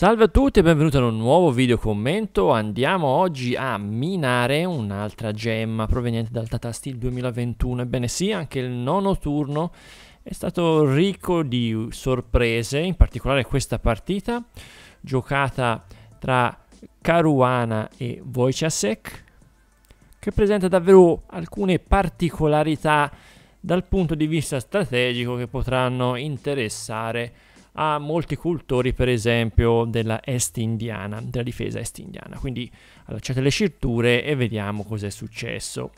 Salve a tutti e benvenuti a un nuovo video commento, andiamo oggi a minare un'altra gemma proveniente dal Tata Steel 2021, ebbene sì anche il nono turno è stato ricco di sorprese, in particolare questa partita giocata tra Caruana e Wojciasek che presenta davvero alcune particolarità dal punto di vista strategico che potranno interessare a molti cultori, per esempio, della est indiana, della difesa est indiana. Quindi allacciate le cinture e vediamo cos'è successo.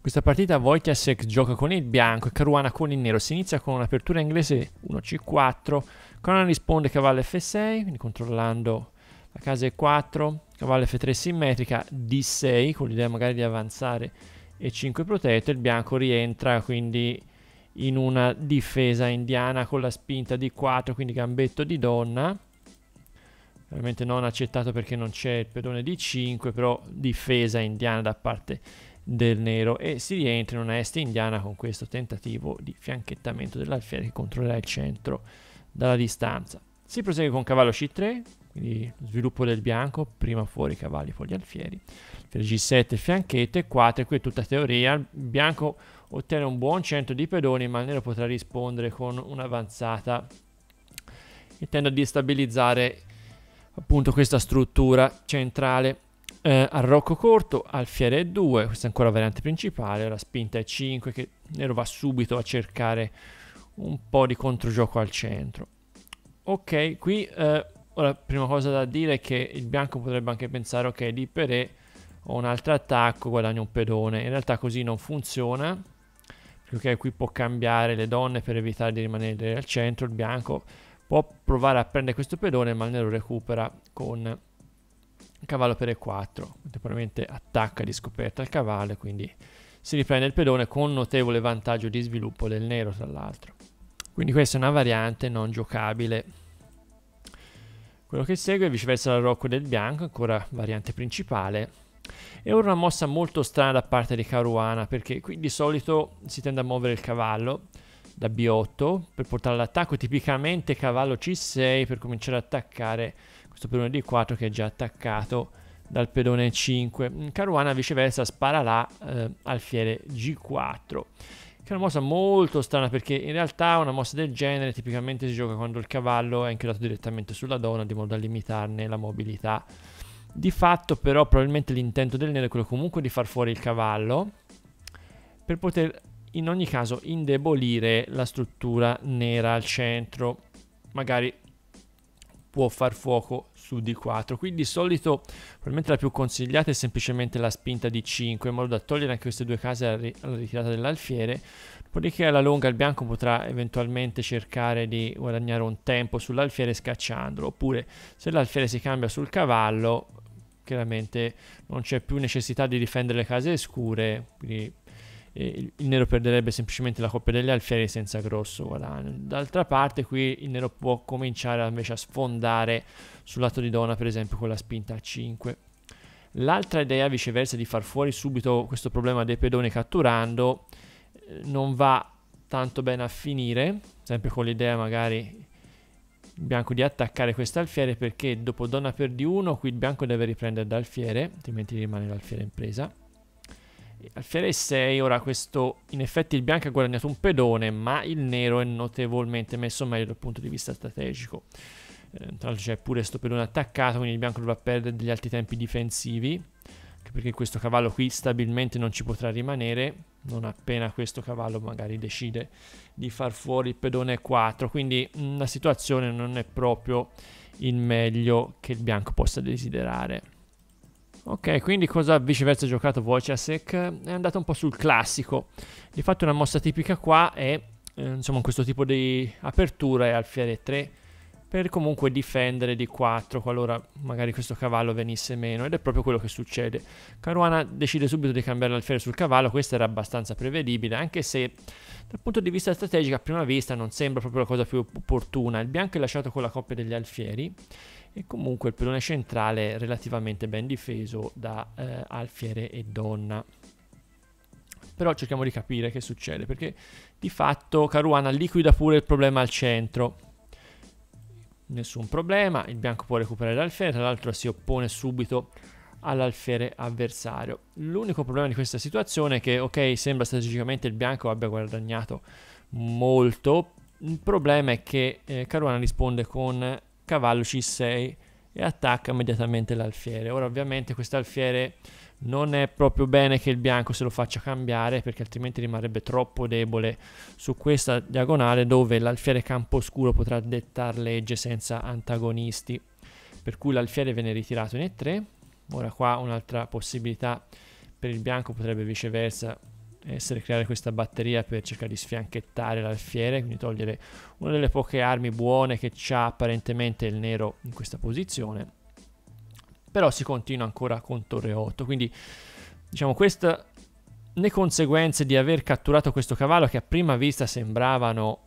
Questa partita Wojtasek gioca con il bianco e Caruana con il nero. Si inizia con un'apertura inglese 1c4. Caruana risponde cavallo f6, quindi controllando la casa e4. Cavallo f3 simmetrica, d6, con l'idea magari di avanzare e5 protetto. Il bianco rientra quindi in una difesa indiana con la spinta di 4, quindi gambetto di donna. Ovviamente non accettato perché non c'è il pedone di 5, però difesa indiana da parte del nero e si rientra in una est indiana con questo tentativo di fianchettamento dell'alfiere che controllerà il centro dalla distanza. Si prosegue con cavallo C3, quindi sviluppo del bianco, prima fuori cavalli, fogli alfieri, G7 fianchetto e 4, qui è tutta teoria, il bianco ottiene un buon centro di pedoni ma il nero potrà rispondere con un'avanzata e tende a destabilizzare appunto questa struttura centrale eh, rocco corto, alfiere E2, questa è ancora la variante principale, la spinta è 5 che il nero va subito a cercare un po' di controgioco al centro. Ok, qui eh, Ora, prima cosa da dire è che il bianco potrebbe anche pensare, ok, lì per E ho un altro attacco, guadagno un pedone. In realtà così non funziona, perché qui può cambiare le donne per evitare di rimanere al centro, il bianco può provare a prendere questo pedone, ma il nero recupera con cavallo per E4. Contemporaneamente attacca di scoperta il cavallo, quindi si riprende il pedone con notevole vantaggio di sviluppo del nero, tra l'altro. Quindi questa è una variante non giocabile. Quello che segue è viceversa la Rocco del Bianco, ancora variante principale. E ora una mossa molto strana da parte di Caruana, perché qui di solito si tende a muovere il cavallo da B8 per portare all'attacco, tipicamente cavallo C6 per cominciare ad attaccare questo pedone D4 che è già attaccato dal pedone 5. Caruana viceversa spara là eh, fiere G4 che è una mossa molto strana perché in realtà una mossa del genere tipicamente si gioca quando il cavallo è inchiodato direttamente sulla donna di modo da limitarne la mobilità. Di fatto però probabilmente l'intento del nero è quello comunque di far fuori il cavallo per poter in ogni caso indebolire la struttura nera al centro, magari può far fuoco su D4 quindi di solito probabilmente la più consigliata è semplicemente la spinta d 5 in modo da togliere anche queste due case alla ritirata dell'alfiere dopodiché alla lunga il bianco potrà eventualmente cercare di guadagnare un tempo sull'alfiere scacciandolo oppure se l'alfiere si cambia sul cavallo chiaramente non c'è più necessità di difendere le case scure quindi eh, il nero perderebbe semplicemente la coppia degli Alfieri senza grosso guadagno. D'altra parte qui il nero può cominciare invece a sfondare sul lato di donna, per esempio con la spinta a 5. L'altra idea viceversa di far fuori subito questo problema dei pedoni catturando eh, non va tanto bene a finire, sempre con l'idea magari bianco di attaccare questo alfiere perché dopo donna per di 1 qui il bianco deve riprendere l'alfiere, altrimenti rimane l'alfiere in presa. Alfiere 6, ora questo, in effetti il bianco ha guadagnato un pedone, ma il nero è notevolmente messo meglio dal punto di vista strategico. Eh, tra l'altro c'è pure questo pedone attaccato, quindi il bianco dovrà perdere degli altri tempi difensivi, anche perché questo cavallo qui stabilmente non ci potrà rimanere, non appena questo cavallo magari decide di far fuori il pedone 4, quindi mh, mm, la situazione non è proprio il meglio che il bianco possa desiderare. Ok, quindi cosa viceversa ha giocato Wojciech? È andato un po' sul classico. Di fatto una mossa tipica qua è, eh, insomma, questo tipo di apertura è alfiere 3 per comunque difendere di 4 qualora magari questo cavallo venisse meno ed è proprio quello che succede. Caruana decide subito di cambiare l'alfiere sul cavallo, questo era abbastanza prevedibile anche se dal punto di vista strategico a prima vista non sembra proprio la cosa più opportuna. Il bianco è lasciato con la coppia degli alfieri e comunque il pedone centrale relativamente ben difeso da eh, alfiere e donna. Però cerchiamo di capire che succede, perché di fatto Caruana liquida pure il problema al centro. Nessun problema, il bianco può recuperare l'alfiere, tra l'altro si oppone subito all'alfiere avversario. L'unico problema di questa situazione è che, ok, sembra strategicamente il bianco abbia guadagnato molto, il problema è che eh, Caruana risponde con cavallo c6 e attacca immediatamente l'alfiere. Ora ovviamente questo alfiere non è proprio bene che il bianco se lo faccia cambiare perché altrimenti rimarrebbe troppo debole su questa diagonale dove l'alfiere campo scuro potrà dettare legge senza antagonisti. Per cui l'alfiere viene ritirato in E3. Ora qua un'altra possibilità per il bianco potrebbe viceversa essere creare questa batteria per cercare di sfianchettare l'alfiere, quindi togliere una delle poche armi buone che ha apparentemente il nero in questa posizione. Però si continua ancora con torre 8, quindi diciamo questa le conseguenze di aver catturato questo cavallo che a prima vista sembravano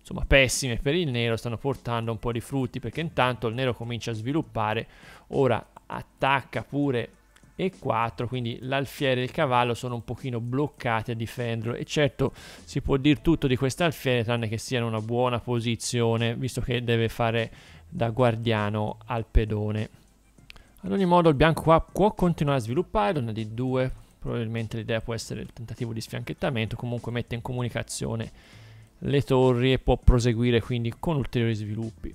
insomma pessime per il nero stanno portando un po' di frutti perché intanto il nero comincia a sviluppare ora attacca pure e 4 quindi l'alfiere e il cavallo sono un pochino bloccati a difenderlo e certo si può dire tutto di quest'alfiere tranne che sia in una buona posizione visto che deve fare da guardiano al pedone ad ogni modo il bianco qua può continuare a sviluppare donna di 2 probabilmente l'idea può essere il tentativo di sfianchettamento comunque mette in comunicazione le torri e può proseguire quindi con ulteriori sviluppi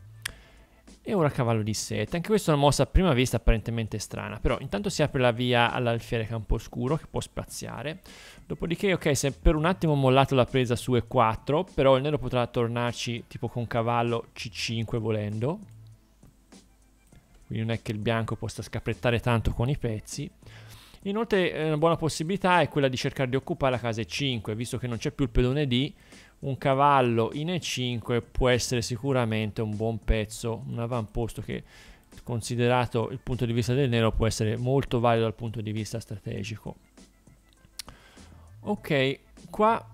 e ora cavallo di 7. Anche questa è una mossa a prima vista apparentemente strana. Però intanto si apre la via all'alfiere campo scuro che può spaziare. Dopodiché, ok, se per un attimo mollato la presa su E4. Però il nero potrà tornarci tipo con cavallo C5 volendo. Quindi non è che il bianco possa scaprettare tanto con i pezzi. Inoltre eh, una buona possibilità è quella di cercare di occupare la casa E5, visto che non c'è più il pedone D, un cavallo in E5 può essere sicuramente un buon pezzo, un avamposto che considerato il punto di vista del nero può essere molto valido dal punto di vista strategico. Ok, qua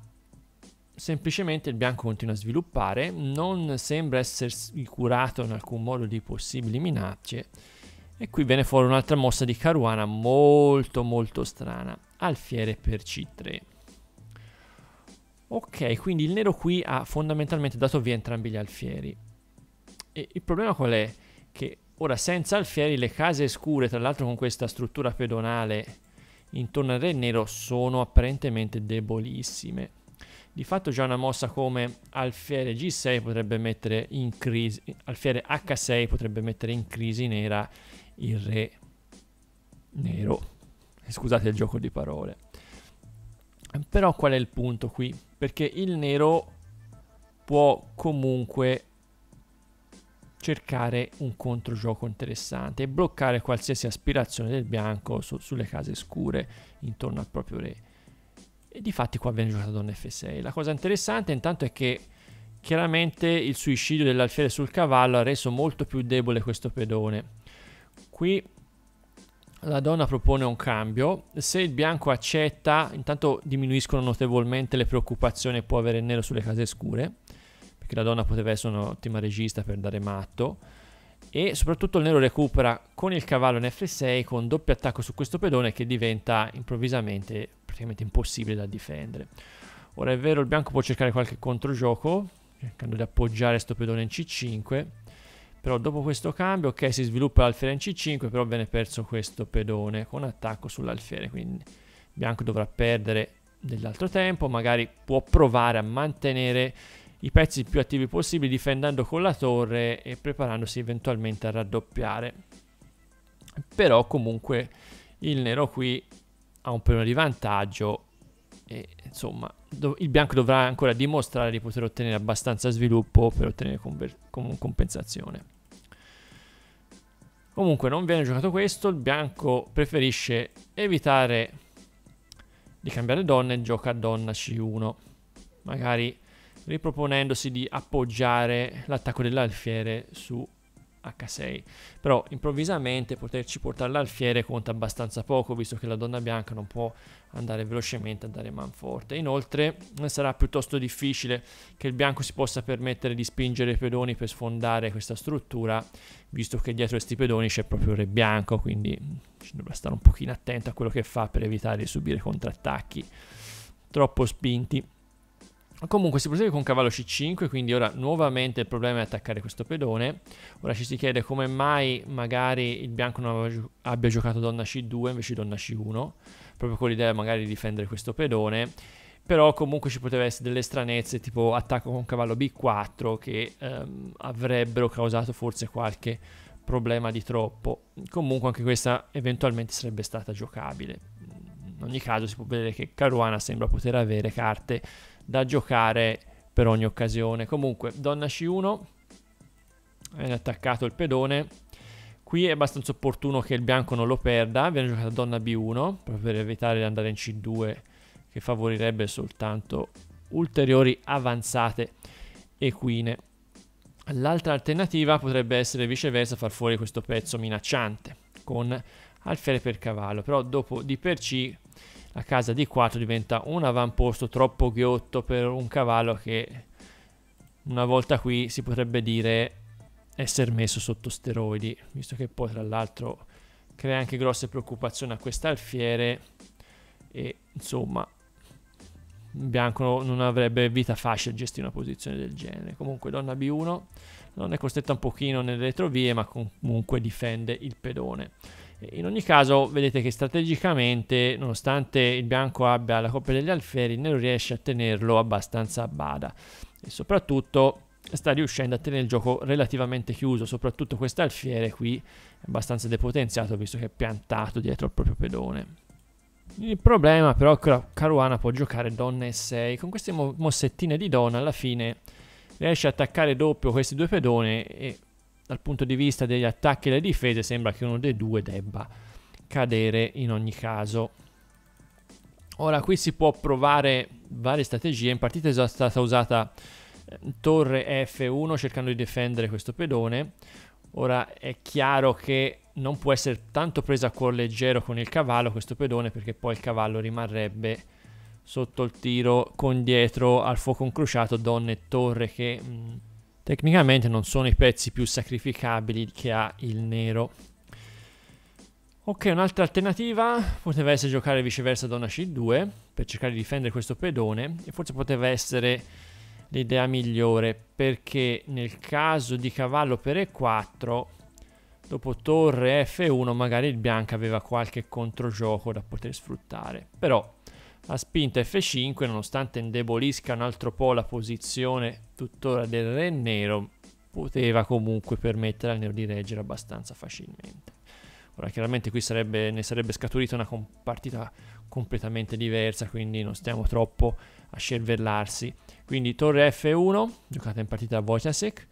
semplicemente il bianco continua a sviluppare, non sembra essersi curato in alcun modo di possibili minacce e qui viene fuori un'altra mossa di Caruana molto molto strana, alfiere per C3. Ok, quindi il nero qui ha fondamentalmente dato via entrambi gli alfieri. E il problema qual è? Che ora senza alfieri le case scure, tra l'altro con questa struttura pedonale intorno al re nero, sono apparentemente debolissime. Di fatto già una mossa come alfiere G6 potrebbe mettere in crisi, alfiere H6 potrebbe mettere in crisi nera il re nero. Scusate il gioco di parole. Però qual è il punto qui? Perché il nero può comunque cercare un controgioco interessante e bloccare qualsiasi aspirazione del bianco su, sulle case scure intorno al proprio re. E di fatti qua viene giocato donna F6. La cosa interessante intanto è che chiaramente il suicidio dell'alfiere sul cavallo ha reso molto più debole questo pedone. Qui la donna propone un cambio, se il bianco accetta, intanto diminuiscono notevolmente le preoccupazioni che può avere il nero sulle case scure, perché la donna poteva essere un'ottima regista per dare matto, e soprattutto il nero recupera con il cavallo in F6 con doppio attacco su questo pedone che diventa improvvisamente praticamente impossibile da difendere. Ora è vero il bianco può cercare qualche controgioco, cercando di appoggiare questo pedone in C5, però dopo questo cambio ok si sviluppa l'alfiere in c5 però viene perso questo pedone con attacco sull'alfiere quindi bianco dovrà perdere dell'altro tempo magari può provare a mantenere i pezzi più attivi possibili difendendo con la torre e preparandosi eventualmente a raddoppiare però comunque il nero qui ha un pedone di vantaggio e insomma il bianco dovrà ancora dimostrare di poter ottenere abbastanza sviluppo per ottenere compensazione. Comunque non viene giocato questo, il bianco preferisce evitare di cambiare donna e gioca donna C1. Magari riproponendosi di appoggiare l'attacco dell'alfiere su H6. Però improvvisamente poterci portare l'alfiere conta abbastanza poco, visto che la donna bianca non può andare velocemente andare manforte. Inoltre sarà piuttosto difficile che il bianco si possa permettere di spingere i pedoni per sfondare questa struttura, visto che dietro questi pedoni c'è proprio il re bianco, quindi ci dovrà stare un pochino attento a quello che fa per evitare di subire contrattacchi troppo spinti. Comunque si prosegue con cavallo c5, quindi ora nuovamente il problema è attaccare questo pedone. Ora ci si chiede come mai magari il bianco non abbia giocato donna c2 invece donna c1, proprio con l'idea magari di difendere questo pedone. Però comunque ci poteva essere delle stranezze tipo attacco con cavallo b4 che ehm, avrebbero causato forse qualche problema di troppo. Comunque anche questa eventualmente sarebbe stata giocabile. In ogni caso si può vedere che Caruana sembra poter avere carte da giocare per ogni occasione. Comunque, donna C1, viene attaccato il pedone. Qui è abbastanza opportuno che il bianco non lo perda, viene giocata donna B1, proprio per evitare di andare in C2, che favorirebbe soltanto ulteriori avanzate equine. L'altra alternativa potrebbe essere viceversa far fuori questo pezzo minacciante con alfiere per cavallo, però dopo di per C a casa di 4 diventa un avamposto troppo ghiotto per un cavallo che una volta qui si potrebbe dire essere messo sotto steroidi, visto che poi tra l'altro crea anche grosse preoccupazioni a quest'alfiere e insomma Bianco non avrebbe vita facile a gestire una posizione del genere. Comunque donna B1 non è costretta un pochino nelle retrovie ma comunque difende il pedone. In ogni caso, vedete che strategicamente, nonostante il bianco abbia la coppia degli alfieri, il nero riesce a tenerlo abbastanza a bada. E soprattutto sta riuscendo a tenere il gioco relativamente chiuso, soprattutto questo alfiere qui è abbastanza depotenziato visto che è piantato dietro al proprio pedone. Il problema però è che la Caruana può giocare donna e 6, con queste mossettine di donna alla fine riesce a attaccare doppio questi due pedoni e dal punto di vista degli attacchi e delle difese sembra che uno dei due debba cadere in ogni caso. Ora qui si può provare varie strategie, in partita è già stata usata eh, torre F1 cercando di difendere questo pedone, ora è chiaro che non può essere tanto presa a cuor leggero con il cavallo questo pedone perché poi il cavallo rimarrebbe sotto il tiro con dietro al fuoco incrociato donne e torre che mh, mm, Tecnicamente non sono i pezzi più sacrificabili che ha il nero. Ok, un'altra alternativa poteva essere giocare viceversa donna c2 per cercare di difendere questo pedone e forse poteva essere l'idea migliore perché nel caso di cavallo per e4 dopo torre f1 magari il bianco aveva qualche controgioco da poter sfruttare però ha spinta F5 nonostante indebolisca un altro po' la posizione tuttora del re nero poteva comunque permettere al nero di reggere abbastanza facilmente. Ora chiaramente qui sarebbe, ne sarebbe scaturita una comp partita completamente diversa, quindi non stiamo troppo a scervellarsi. Quindi torre F1, giocata in partita a Wojtasek,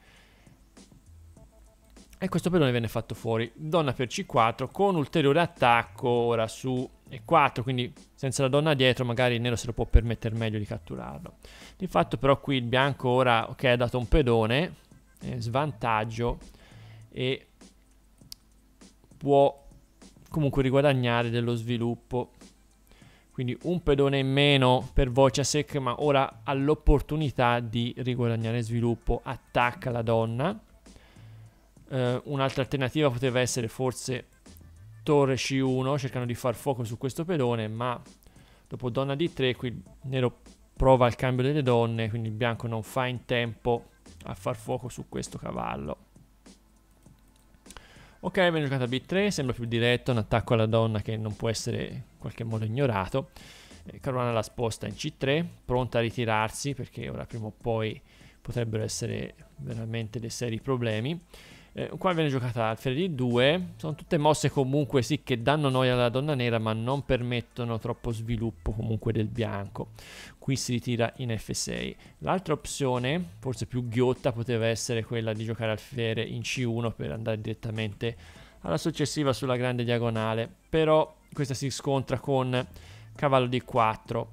e questo pedone venne fatto fuori. Donna per C4 con ulteriore attacco ora su E4, quindi senza la donna dietro magari il nero se lo può permettere meglio di catturarlo. Di fatto però qui il bianco ora, ok, ha dato un pedone, eh, svantaggio, e può comunque riguadagnare dello sviluppo. Quindi un pedone in meno per Wojciech, ma ora ha l'opportunità di riguadagnare sviluppo. Attacca la donna Uh, un'altra alternativa poteva essere forse torre C1 cercando di far fuoco su questo pedone ma dopo donna D3 qui il nero prova il cambio delle donne quindi il bianco non fa in tempo a far fuoco su questo cavallo ok viene giocata B3 sembra più diretto un attacco alla donna che non può essere in qualche modo ignorato eh, Caruana la sposta in C3 pronta a ritirarsi perché ora prima o poi potrebbero essere veramente dei seri problemi eh, qua viene giocata Alfred 2. Sono tutte mosse comunque sì che danno noia alla donna nera ma non permettono troppo sviluppo comunque del bianco. Qui si ritira in F6. L'altra opzione, forse più ghiotta, poteva essere quella di giocare alfiere in C1 per andare direttamente alla successiva sulla grande diagonale. Però questa si scontra con cavallo D4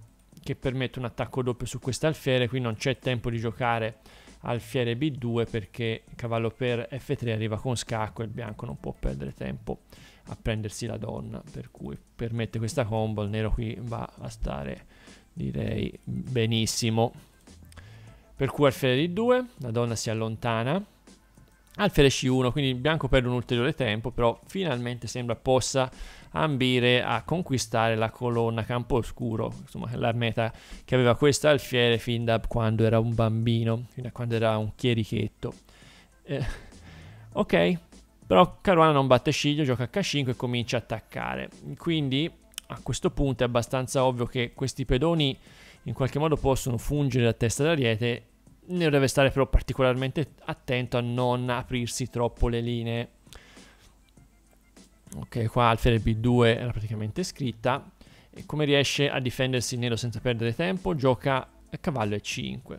che permette un attacco doppio su queste alfiere. Qui non c'è tempo di giocare alfiere b2 perché cavallo per f3 arriva con scacco e il bianco non può perdere tempo a prendersi la donna per cui permette questa combo il nero qui va a stare direi benissimo per cui alfiere d2 la donna si allontana alfiere c1 quindi il bianco perde un ulteriore tempo però finalmente sembra possa ambire a conquistare la colonna Camposcuro, insomma la meta che aveva questo alfiere fin da quando era un bambino, fin da quando era un chierichetto. Eh, ok, però Caruana non batte Sciglio, gioca H5 e comincia a attaccare. Quindi a questo punto è abbastanza ovvio che questi pedoni in qualche modo possono fungere da testa d'ariete, ne deve stare però particolarmente attento a non aprirsi troppo le linee Ok, qua alfiere B2 era praticamente scritta. E come riesce a difendersi il nero senza perdere tempo? Gioca a cavallo E5.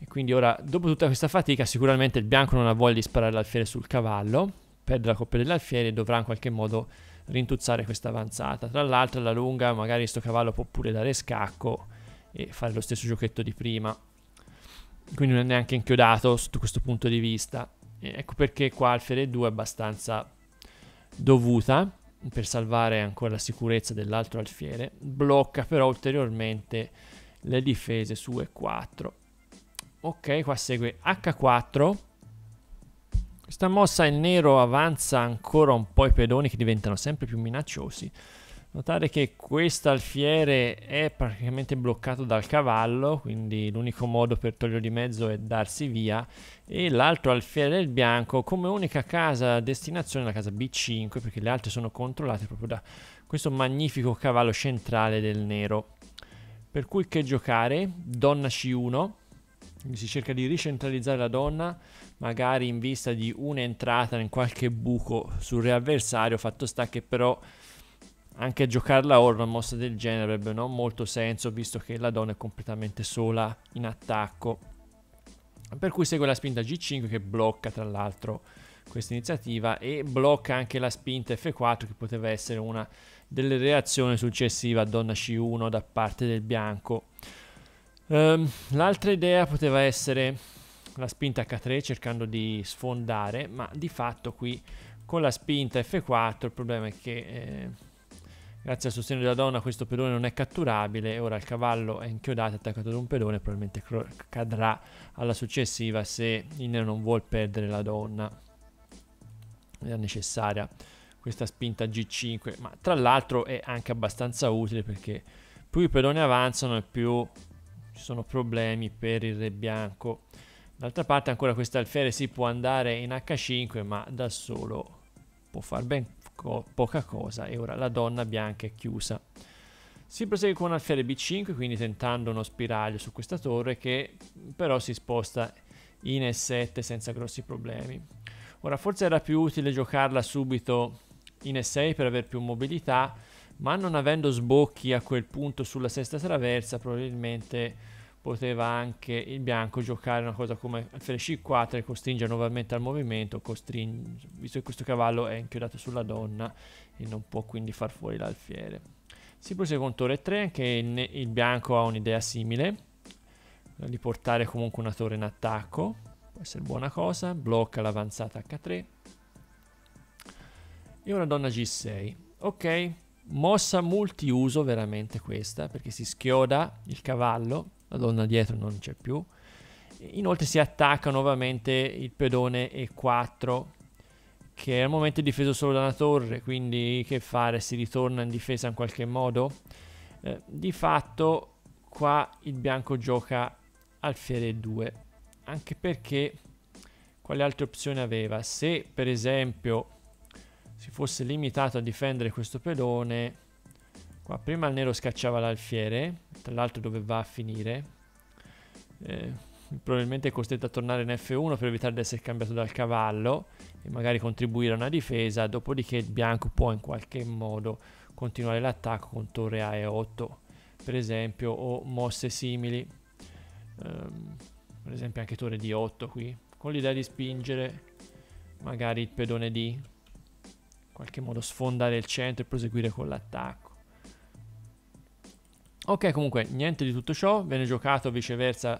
E quindi ora, dopo tutta questa fatica, sicuramente il bianco non ha voglia di sparare l'alfiere sul cavallo, perde la coppia dell'alfiere e dovrà in qualche modo rintuzzare questa avanzata. Tra l'altro, alla lunga, magari questo cavallo può pure dare scacco e fare lo stesso giochetto di prima. Quindi non è neanche inchiodato sotto questo punto di vista. E ecco perché qua alfiere 2 è abbastanza dovuta per salvare ancora la sicurezza dell'altro alfiere, blocca però ulteriormente le difese su E4. Ok, qua segue H4. Questa mossa il nero avanza ancora un po' i pedoni che diventano sempre più minacciosi. Notare che questo alfiere è praticamente bloccato dal cavallo, quindi l'unico modo per toglierlo di mezzo è darsi via. E l'altro alfiere del bianco come unica casa destinazione la casa B5, perché le altre sono controllate proprio da questo magnifico cavallo centrale del nero. Per cui che giocare? Donna C1, si cerca di ricentralizzare la donna, magari in vista di un'entrata in qualche buco sul re avversario, fatto sta che però anche giocarla una mossa del genere avrebbe non molto senso visto che la donna è completamente sola in attacco per cui segue la spinta G5 che blocca tra l'altro questa iniziativa e blocca anche la spinta F4 che poteva essere una delle reazioni successive a donna C1 da parte del bianco um, l'altra idea poteva essere la spinta H3 cercando di sfondare ma di fatto qui con la spinta F4 il problema è che eh, Grazie al sostegno della donna questo pedone non è catturabile, ora il cavallo è inchiodato e attaccato ad un pedone, probabilmente cadrà alla successiva se il nero non vuol perdere la donna. è necessaria questa spinta G5, ma tra l'altro è anche abbastanza utile perché più i pedoni avanzano e più ci sono problemi per il re bianco. D'altra parte ancora questa alfiere si può andare in H5 ma da solo può far ben co poca cosa e ora la donna bianca è chiusa. Si prosegue con alfiere b5, quindi tentando uno spiraglio su questa torre che però si sposta in e7 senza grossi problemi. Ora forse era più utile giocarla subito in e6 per avere più mobilità, ma non avendo sbocchi a quel punto sulla sesta traversa probabilmente poteva anche il bianco giocare una cosa come alfere 4 e costringere nuovamente al movimento, visto che questo cavallo è inchiodato sulla donna e non può quindi far fuori l'alfiere. Si prosegue con torre 3, anche il, il bianco ha un'idea simile, eh, di portare comunque una torre in attacco, può essere buona cosa, blocca l'avanzata h3 e una donna g6. Ok, mossa multiuso veramente questa, perché si schioda il cavallo la donna dietro non c'è più. Inoltre si attacca nuovamente il pedone E4 che al momento è difeso solo da una torre, quindi che fare? Si ritorna in difesa in qualche modo? Eh, di fatto qua il bianco gioca alfiere 2, anche perché quale altre opzioni aveva? Se per esempio si fosse limitato a difendere questo pedone Qua prima il nero scacciava l'alfiere, tra l'altro dove va a finire. Eh, probabilmente è costretto a tornare in F1 per evitare di essere cambiato dal cavallo e magari contribuire a una difesa, dopodiché il bianco può in qualche modo continuare l'attacco con torre A e 8, per esempio, o mosse simili, ehm, per esempio anche torre D8 qui, con l'idea di spingere magari il pedone D, in qualche modo sfondare il centro e proseguire con l'attacco. Ok, comunque niente di tutto ciò, viene giocato viceversa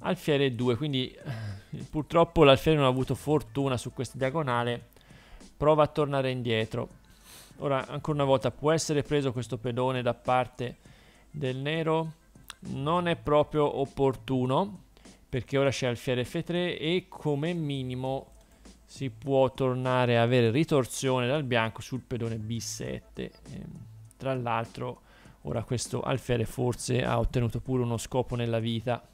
alfiere 2, quindi eh, purtroppo l'alfiere non ha avuto fortuna su questa diagonale, prova a tornare indietro. Ora, ancora una volta, può essere preso questo pedone da parte del nero? Non è proprio opportuno, perché ora c'è alfiere F3 e come minimo si può tornare a avere ritorsione dal bianco sul pedone B7. Ehm, tra l'altro Ora questo alfiere forse ha ottenuto pure uno scopo nella vita.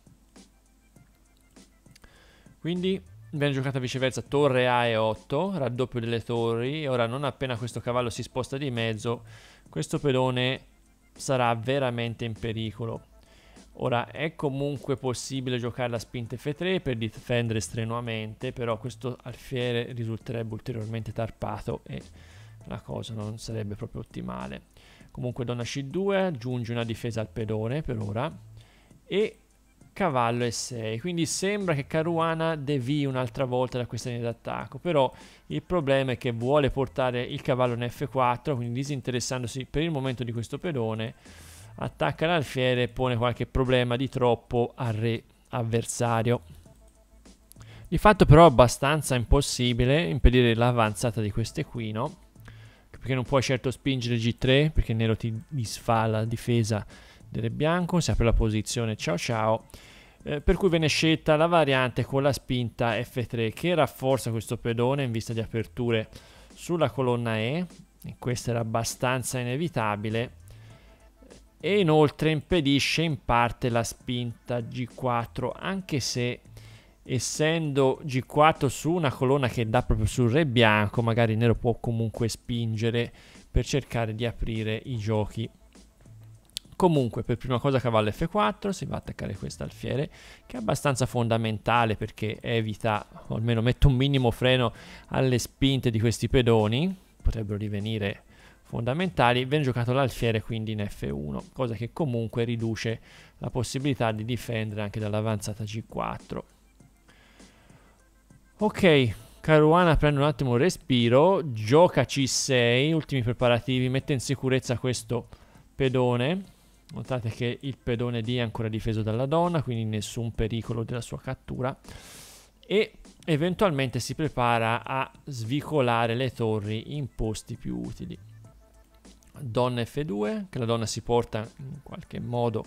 Quindi viene giocata viceversa torre A e 8, raddoppio delle torri. Ora non appena questo cavallo si sposta di mezzo, questo pedone sarà veramente in pericolo. Ora è comunque possibile giocare la spinta F3 per difendere strenuamente, però questo alfiere risulterebbe ulteriormente tarpato e la cosa non sarebbe proprio ottimale. Comunque donna c2, aggiunge una difesa al pedone per ora. E cavallo e6. Quindi sembra che Caruana devii un'altra volta da questa linea d'attacco. Però il problema è che vuole portare il cavallo in f4, quindi disinteressandosi per il momento di questo pedone, attacca l'alfiere e pone qualche problema di troppo al re avversario. Di fatto però è abbastanza impossibile impedire l'avanzata di quest'equino perché non puoi certo spingere G3 perché nero ti disfa la difesa del bianco, si apre la posizione, ciao ciao. Eh, per cui viene scelta la variante con la spinta F3 che rafforza questo pedone in vista di aperture sulla colonna E, e questa era abbastanza inevitabile, e inoltre impedisce in parte la spinta G4 anche se essendo G4 su una colonna che dà proprio sul re bianco, magari il nero può comunque spingere per cercare di aprire i giochi. Comunque, per prima cosa cavallo F4, si va a attaccare questo alfiere, che è abbastanza fondamentale perché evita, o almeno mette un minimo freno alle spinte di questi pedoni, potrebbero divenire fondamentali, viene giocato l'alfiere quindi in F1, cosa che comunque riduce la possibilità di difendere anche dall'avanzata G4. Ok, Caruana prende un attimo un respiro, gioca C6, ultimi preparativi, mette in sicurezza questo pedone. Notate che il pedone D è ancora difeso dalla donna, quindi nessun pericolo della sua cattura. E eventualmente si prepara a svicolare le torri in posti più utili. Donna F2, che la donna si porta in qualche modo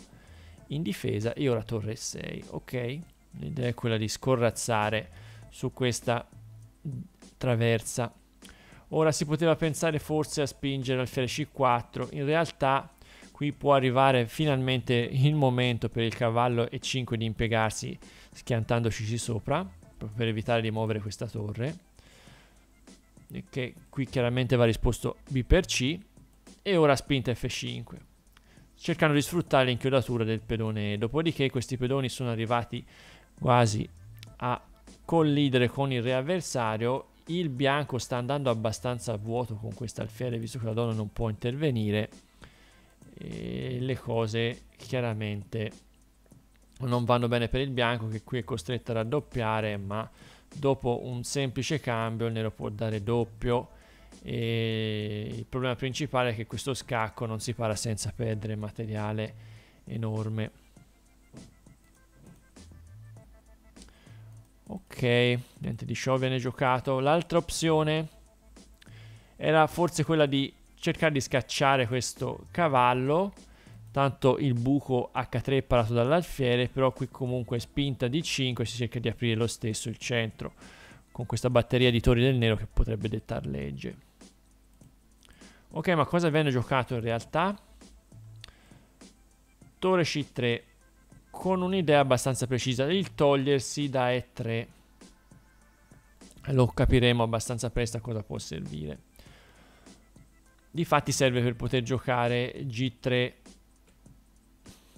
in difesa, e ora torre 6. Ok, l'idea è quella di scorrazzare su questa traversa. Ora si poteva pensare forse a spingere al fiere C4, in realtà qui può arrivare finalmente il momento per il cavallo E5 di impiegarsi schiantandoci sopra, per evitare di muovere questa torre che qui chiaramente va risposto B per C e ora spinta F5 cercando di sfruttare l'inchiodatura del pedone dopodiché questi pedoni sono arrivati quasi a collidere con il re avversario. Il bianco sta andando abbastanza a vuoto con questa alfiere visto che la donna non può intervenire. E le cose chiaramente non vanno bene per il bianco che qui è costretto a raddoppiare ma dopo un semplice cambio il nero può dare doppio e il problema principale è che questo scacco non si para senza perdere materiale enorme Ok, niente di ciò viene giocato. L'altra opzione era forse quella di cercare di scacciare questo cavallo. Tanto il buco H3 è parato dall'alfiere, però qui comunque spinta d 5 si cerca di aprire lo stesso il centro con questa batteria di torri del nero che potrebbe dettar legge. Ok, ma cosa viene giocato in realtà? Torre C3 con un'idea abbastanza precisa. Il togliersi da E3 lo capiremo abbastanza presto a cosa può servire. Difatti serve per poter giocare G3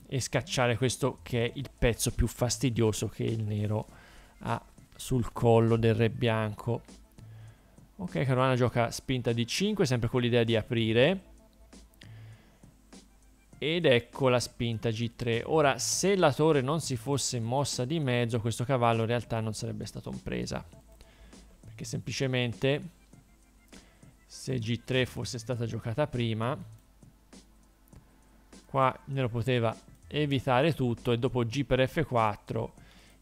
e scacciare questo che è il pezzo più fastidioso che il nero ha sul collo del re bianco. Ok, Caruana gioca spinta d 5, sempre con l'idea di aprire. Ed ecco la spinta G3. Ora, se la torre non si fosse mossa di mezzo, questo cavallo in realtà non sarebbe stato presa. Perché semplicemente, se G3 fosse stata giocata prima, qua nero poteva evitare tutto e dopo G per F4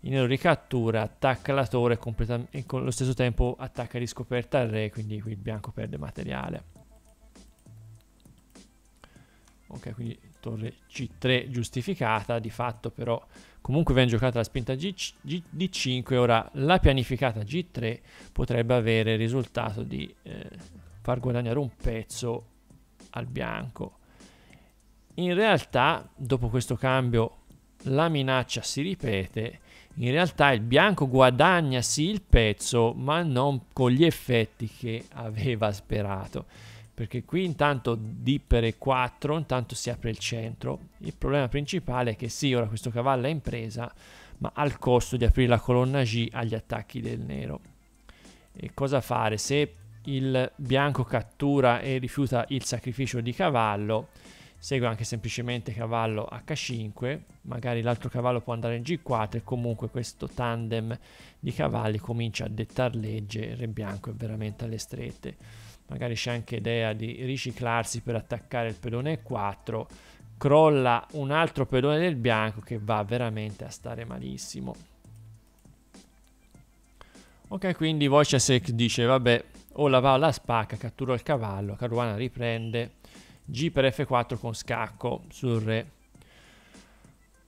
il nero ricattura, attacca la torre e, e con lo stesso tempo attacca riscoperta al re, quindi qui il bianco perde materiale ok quindi torre c3 giustificata di fatto però comunque viene giocata la spinta G, G, 5 ora la pianificata g3 potrebbe avere il risultato di eh, far guadagnare un pezzo al bianco in realtà dopo questo cambio la minaccia si ripete in realtà il bianco guadagna sì il pezzo ma non con gli effetti che aveva sperato perché qui intanto per e 4, intanto si apre il centro. Il problema principale è che sì, ora questo cavallo è in presa, ma al costo di aprire la colonna G agli attacchi del nero. E cosa fare? Se il bianco cattura e rifiuta il sacrificio di cavallo, segue anche semplicemente cavallo H5, magari l'altro cavallo può andare in G4 e comunque questo tandem di cavalli comincia a dettare legge, il re bianco è veramente alle strette magari c'è anche idea di riciclarsi per attaccare il pedone e 4, crolla un altro pedone del bianco che va veramente a stare malissimo. Ok, quindi Wojciech dice, vabbè, o la va o la spacca, cattura il cavallo, Caruana riprende, G per F4 con scacco sul re.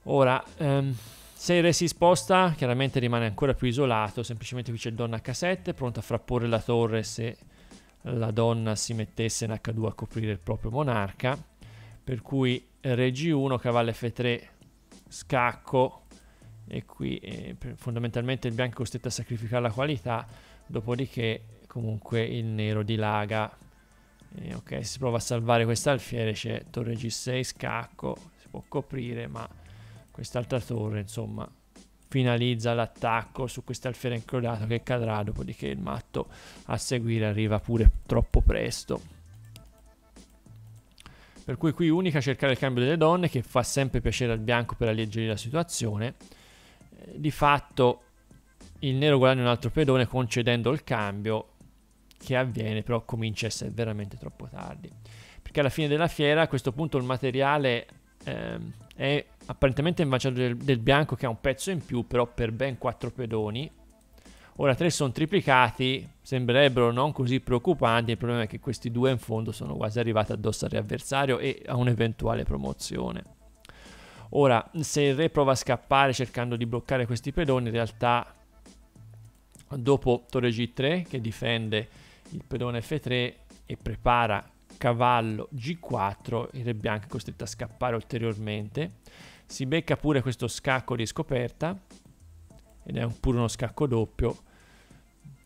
Ora, ehm, se il re si sposta, chiaramente rimane ancora più isolato, semplicemente qui c'è il donna H7, pronta a frapporre la torre se la donna si mettesse in H2 a coprire il proprio monarca, per cui re G1, cavallo F3, scacco, e qui eh, fondamentalmente il bianco è costretto a sacrificare la qualità, dopodiché comunque il nero dilaga. Eh, ok, si prova a salvare questa alfiere, c'è torre G6, scacco, si può coprire, ma quest'altra torre, insomma, finalizza l'attacco su questo alfiere incrollato che cadrà, dopodiché il matto a seguire arriva pure troppo presto. Per cui qui unica cercare il cambio delle donne che fa sempre piacere al bianco per alleggerire la situazione. Eh, di fatto il nero guadagna un altro pedone concedendo il cambio che avviene però comincia a essere veramente troppo tardi. Perché alla fine della fiera a questo punto il materiale ehm, è apparentemente invaciato del, del bianco che ha un pezzo in più, però per ben 4 pedoni. Ora 3 sono triplicati, sembrerebbero non così preoccupanti, il problema è che questi due in fondo sono quasi arrivati addosso al re avversario e a un'eventuale promozione. Ora, se il re prova a scappare cercando di bloccare questi pedoni, in realtà dopo torre g3 che difende il pedone f3 e prepara cavallo g4, il re bianco è costretto a scappare ulteriormente si becca pure questo scacco di scoperta. Ed è un, pure uno scacco doppio.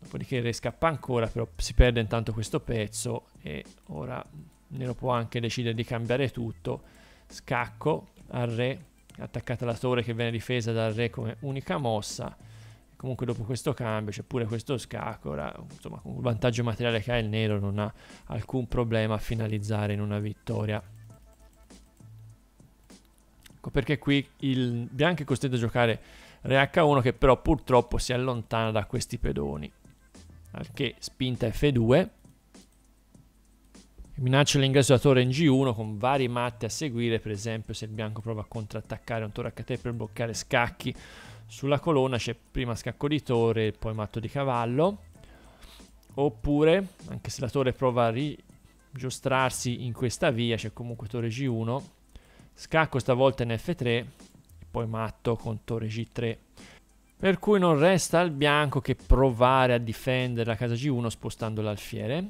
Dopodiché il re scappa ancora, però si perde intanto questo pezzo. E ora Nero può anche decidere di cambiare tutto. Scacco al re, attaccata la torre che viene difesa dal re come unica mossa. Comunque dopo questo cambio c'è pure questo scacco, ora, insomma con il vantaggio materiale che ha il nero non ha alcun problema a finalizzare in una vittoria. Ecco perché qui il bianco è costretto a giocare Re H1 che però purtroppo si allontana da questi pedoni. Al che spinta F2. Minaccia l'ingresso della torre in G1 con vari matti a seguire, per esempio se il bianco prova a contrattaccare un torre H3 per bloccare scacchi sulla colonna c'è prima scacco di torre poi matto di cavallo. Oppure, anche se la torre prova a rigiostrarsi in questa via, c'è comunque torre G1 Scacco stavolta in F3 e poi matto con torre G3. Per cui non resta al bianco che provare a difendere la casa G1 spostando l'alfiere.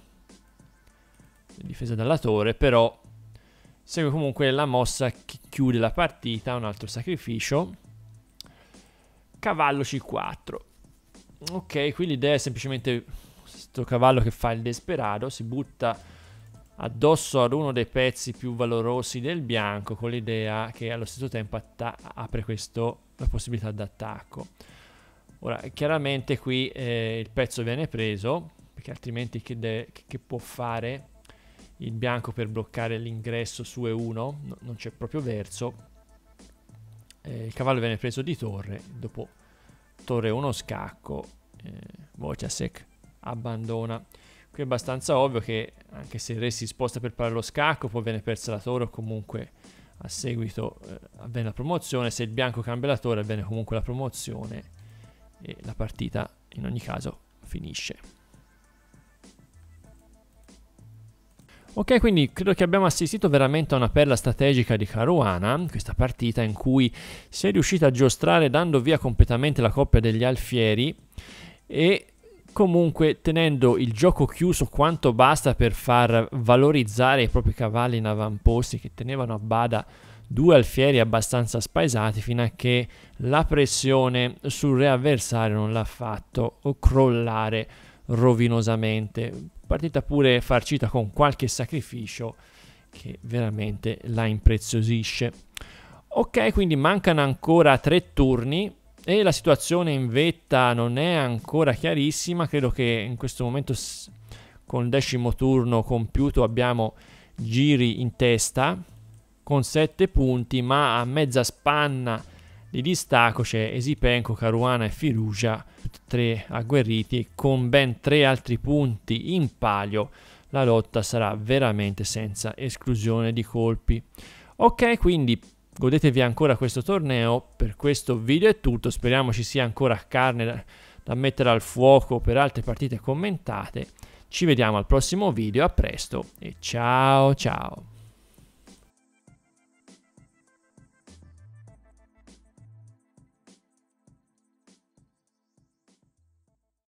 Difesa dalla torre, però segue comunque la mossa che chiude la partita, un altro sacrificio. Cavallo C4. Ok, qui l'idea è semplicemente questo cavallo che fa il desperado, si butta addosso ad uno dei pezzi più valorosi del bianco con l'idea che allo stesso tempo atta- apre questo la possibilità d'attacco. Ora, chiaramente qui eh, il pezzo viene preso, perché altrimenti che, de- che può fare il bianco per bloccare l'ingresso su E1? No, non c'è proprio verso. Eh, il cavallo viene preso di torre, dopo torre 1 scacco, eh, Wojciech abbandona qui è abbastanza ovvio che anche se il re si sposta per pari lo scacco, poi viene persa la torre o comunque a seguito eh, avviene la promozione, se il bianco cambia la torre avviene comunque la promozione e la partita in ogni caso finisce. Ok, quindi credo che abbiamo assistito veramente a una perla strategica di Caruana, questa partita in cui si è riuscita a giostrare dando via completamente la coppia degli alfieri e comunque tenendo il gioco chiuso quanto basta per far valorizzare i propri cavalli in avamposti che tenevano a bada due alfieri abbastanza spaesati fino a che la pressione sul re avversario non l'ha fatto crollare rovinosamente. Partita pure farcita con qualche sacrificio che veramente la impreziosisce. Ok, quindi mancano ancora tre turni e la situazione in vetta non è ancora chiarissima, credo che in questo momento con il decimo turno compiuto abbiamo giri in testa con 7 punti, ma a mezza spanna di distacco c'è Esipenko, Caruana e Firugia, tre agguerriti, con ben tre altri punti in palio. La lotta sarà veramente senza esclusione di colpi. Ok, quindi godetevi ancora questo torneo, per questo video è tutto, speriamo ci sia ancora carne da, da mettere al fuoco per altre partite commentate, ci vediamo al prossimo video, a presto e ciao ciao!